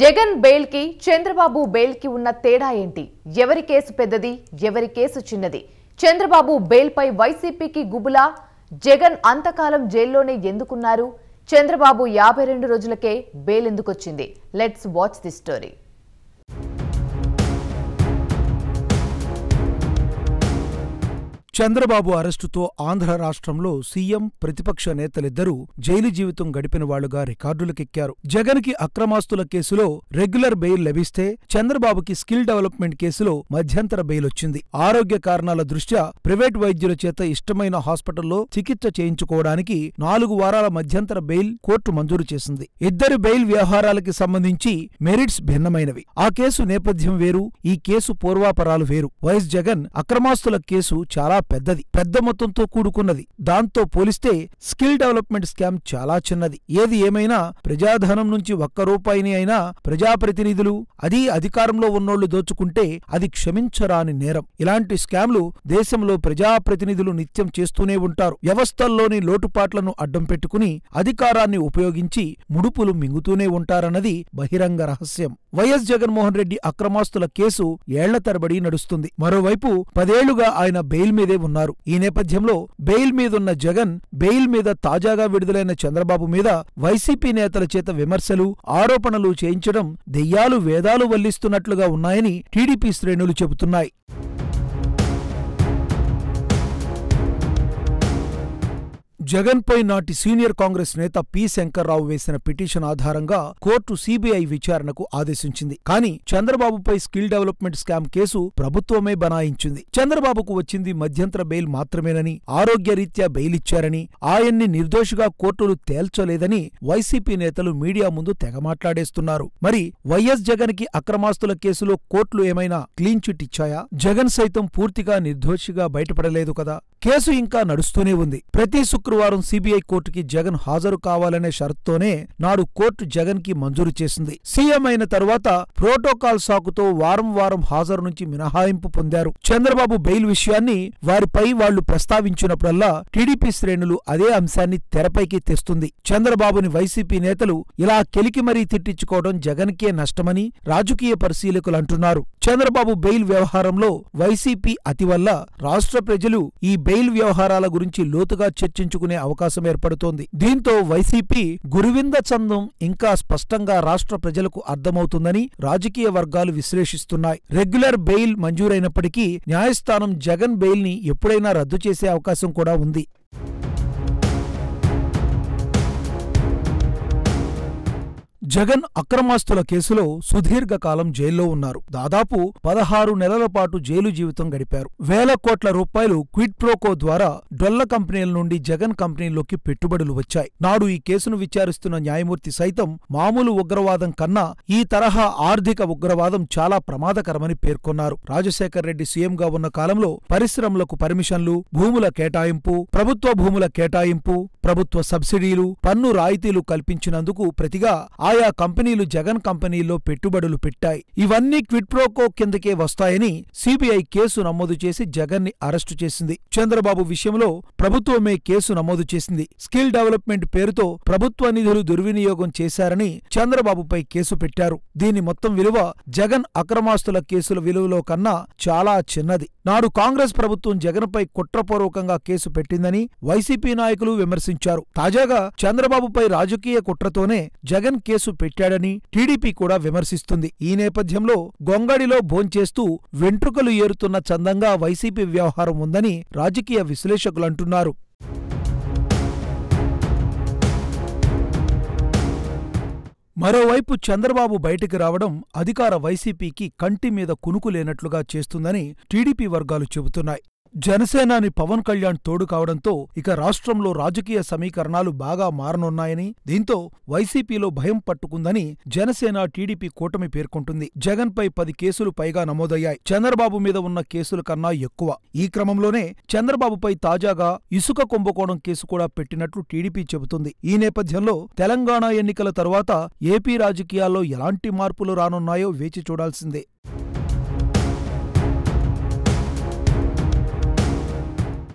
Jagan bail కి Chandrababu bail కి ఉన్న తేడా ఏంటి ఎవరి కేసు పెద్దది ఎవరి కేసు చిన్నది చంద్రబాబు పై వైసీపీకి గుబులా జగన్ అంతకాలం జైల్లోనే ఎందుకున్నారు చంద్రబాబు యాభై రెండు రోజులకే బెయిల్ ఎందుకొచ్చింది let's watch the story Chandrababu అరెస్టుతో ఆంధ్ర రాష్ట్రంలో సీఎం ప్రతిపక్ష నేతలిద్దరూ జైలు జీవితం గడిపిన వాళ్లుగా రికార్డులకెక్కారు జగన్కి అక్రమాస్తుల కేసులో రెగ్యులర్ బెయిల్ లభిస్తే చంద్రబాబుకి స్కిల్ డెవలప్మెంట్ కేసులో మధ్యంతర బెయిల్ వచ్చింది ఆరోగ్య కారణాల దృష్ట్యా ప్రైవేట్ వైద్యుల చేత ఇష్టమైన హాస్పిటల్లో చికిత్స చేయించుకోవడానికి నాలుగు వారాల మధ్యంతర బెయిల్ కోర్టు మంజూరు చేసింది ఇద్దరు బెయిల్ వ్యవహారాలకి సంబంధించి మెరిట్స్ భిన్నమైనవి ఆ కేసు నేపథ్యం వేరు ఈ కేసు పూర్వాపరాలు వేరు వైఎస్ జగన్ అక్రమాస్తుల కేసు చాలా పెద్దది పెద్ద మొత్తంతో కూడుకున్నది దాంతో పోలిస్తే స్కిల్ డెవలప్మెంట్ స్కామ్ చాలా చిన్నది ఏది ఏమైనా ప్రజాధనం నుంచి ఒక్క రూపాయిని అయినా ప్రజాప్రతినిధులు అది అధికారంలో ఉన్నోళ్లు దోచుకుంటే అది క్షమించరాని నేరం ఇలాంటి స్కామ్లు దేశంలో ప్రజాప్రతినిధులు నిత్యం చేస్తూనే ఉంటారు వ్యవస్థల్లోని లోటుపాట్లను అడ్డం పెట్టుకుని అధికారాన్ని ఉపయోగించి ముడుపులు మింగుతూనే ఉంటారన్నది బహిరంగ రహస్యం వైఎస్ జగన్మోహన్ రెడ్డి అక్రమాస్తుల కేసు ఏళ్ల తరబడి నడుస్తుంది మరోవైపు పదేళ్లుగా ఆయన బెయిల్ మీదే ఎమ్మెల్యే ఉన్నారు ఈ నేపథ్యంలో బెయిల్ మీదున్న జగన్ బెయిల్ మీద తాజాగా విడుదలైన చంద్రబాబు మీద వైసీపీ నేతల చేత విమర్శలు ఆరోపణలు చేయించడం దెయ్యాలు వేదాలు వల్లిస్తున్నట్లుగా ఉన్నాయని టీడీపీ శ్రేణులు చెబుతున్నాయి జగన్పై నాటి సీనియర్ కాంగ్రెస్ నేత పి శంకర్రావు వేసిన పిటిషన్ ఆధారంగా కోర్టు సీబీఐ విచారణకు ఆదేశించింది కానీ చంద్రబాబుపై స్కిల్ డెవలప్మెంట్ స్కామ్ కేసు ప్రభుత్వమే బనాయించింది చంద్రబాబుకు వచ్చింది మధ్యంతర బెయిల్ మాత్రమేనని ఆరోగ్యరీత్యా బెయిల్ ఇచ్చారని ఆయన్ని నిర్దోషిగా కోర్టులు తేల్చలేదని వైసీపీ నేతలు మీడియా ముందు తెగ మాట్లాడేస్తున్నారు మరి వైఎస్ జగన్ కి అక్రమాస్తుల కేసులో కోర్టులు ఏమైనా క్లీన్ చిట్ ఇచ్చాయా జగన్ సైతం పూర్తిగా నిర్దోషిగా బయటపడలేదు కదా కేసు ఇంకా నడుస్తూనే ఉంది ప్రతి శుక్రవారం శనివారం సిబిఐ కోర్టుకి జగన్ హాజరు కావాలనే షరత్తోనే నాడు కోర్టు జగన్ కి మంజూరు చేసింది సీఎం అయిన తరువాత ప్రోటోకాల్ సాకుతో వారం వారం హాజరు నుంచి మినహాయింపు పొందారు చంద్రబాబు బెయిల్ విషయాన్ని వారిపై వాళ్లు ప్రస్తావించినప్పుడల్లా టీడీపీ శ్రేణులు అదే అంశాన్ని తెరపైకి తెస్తుంది చంద్రబాబుని వైసీపీ నేతలు ఇలా కెలికి మరీ తిట్టించుకోవడం జగన్కే నష్టమని రాజకీయ పరిశీలకులు అంటున్నారు చంద్రబాబు బెయిల్ వ్యవహారంలో వైసీపీ అతి వల్ల రాష్ట్ర ప్రజలు ఈ బెయిల్ వ్యవహారాల గురించి లోతుగా చర్చించుకు పుంజుకునే అవకాశం ఏర్పడుతోంది దీంతో వైసీపీ గురువింద చందం ఇంకా స్పష్టంగా రాష్ట్ర ప్రజలకు అర్థమవుతుందని రాజకీయ వర్గాలు విశ్లేషిస్తున్నాయి రెగ్యులర్ బెయిల్ మంజూరైనప్పటికీ న్యాయస్థానం జగన్ బెయిల్ ని ఎప్పుడైనా రద్దు చేసే అవకాశం కూడా ఉంది జగన్ అక్రమాస్తుల కేసులో సుదీర్ఘకాలం జైల్లో ఉన్నారు దాదాపు పదహారు నెలల పాటు జైలు జీవితం గడిపారు వేల కోట్ల రూపాయలు క్విడ్ ప్రోకో ద్వారా డొల్ల కంపెనీల నుండి జగన్ కంపెనీల్లోకి పెట్టుబడులు వచ్చాయి నాడు ఈ కేసును విచారిస్తున్న న్యాయమూర్తి సైతం మామూలు ఉగ్రవాదం కన్నా ఈ తరహా ఆర్థిక ఉగ్రవాదం చాలా ప్రమాదకరమని పేర్కొన్నారు రాజశేఖర్ రెడ్డి సీఎంగా ఉన్న కాలంలో పరిశ్రమలకు పర్మిషన్లు భూముల కేటాయింపు ప్రభుత్వ భూముల కేటాయింపు ప్రభుత్వ సబ్సిడీలు పన్ను రాయితీలు కల్పించినందుకు ప్రతిగా ఆయా ఆయా కంపెనీలు జగన్ కంపెనీల్లో పెట్టుబడులు పెట్టాయి ఇవన్నీ క్విట్ప్రోకో కిందకే వస్తాయని సిబిఐ కేసు నమోదు చేసి జగన్ ని అరెస్టు చేసింది చంద్రబాబు విషయంలో ప్రభుత్వమే కేసు నమోదు చేసింది స్కిల్ డెవలప్మెంట్ పేరుతో ప్రభుత్వ నిధులు దుర్వినియోగం చేశారని చంద్రబాబుపై కేసు పెట్టారు దీని మొత్తం విలువ జగన్ అక్రమాస్తుల కేసుల విలువలో కన్నా చాలా చిన్నది నాడు కాంగ్రెస్ ప్రభుత్వం జగన్పై కుట్రపూర్వకంగా కేసు పెట్టిందని వైసీపీ నాయకులు విమర్శించారు తాజాగా చంద్రబాబుపై రాజకీయ కుట్రతోనే జగన్ కేసు పెట్టాడని టీడీపీ కూడా విమర్శిస్తుంది ఈ నేపథ్యంలో గొంగడిలో భోంచేస్తూ వెంట్రుకలు ఏరుతున్న చందంగా వైసీపీ వ్యవహారం ఉందని రాజకీయ విశ్లేషకులంటున్నారు మరోవైపు చంద్రబాబు బయటికి రావడం అధికార వైసీపీకి కంటి మీద లేనట్లుగా చేస్తుందని టీడీపీ వర్గాలు చెబుతున్నాయి జనసేనాని పవన్ కళ్యాణ్ తోడు కావడంతో ఇక రాష్ట్రంలో రాజకీయ సమీకరణాలు బాగా మారనున్నాయని దీంతో వైసీపీలో భయం పట్టుకుందని జనసేన టీడీపీ కూటమి పేర్కొంటుంది జగన్పై పది కేసులు పైగా నమోదయ్యాయి చంద్రబాబు మీద ఉన్న కేసుల కన్నా ఎక్కువ ఈ క్రమంలోనే చంద్రబాబుపై తాజాగా ఇసుక కుంభకోణం కేసు కూడా పెట్టినట్లు టీడీపీ చెబుతుంది ఈ నేపథ్యంలో తెలంగాణ ఎన్నికల తర్వాత ఏపీ రాజకీయాల్లో ఎలాంటి మార్పులు రానున్నాయో వేచి చూడాల్సిందే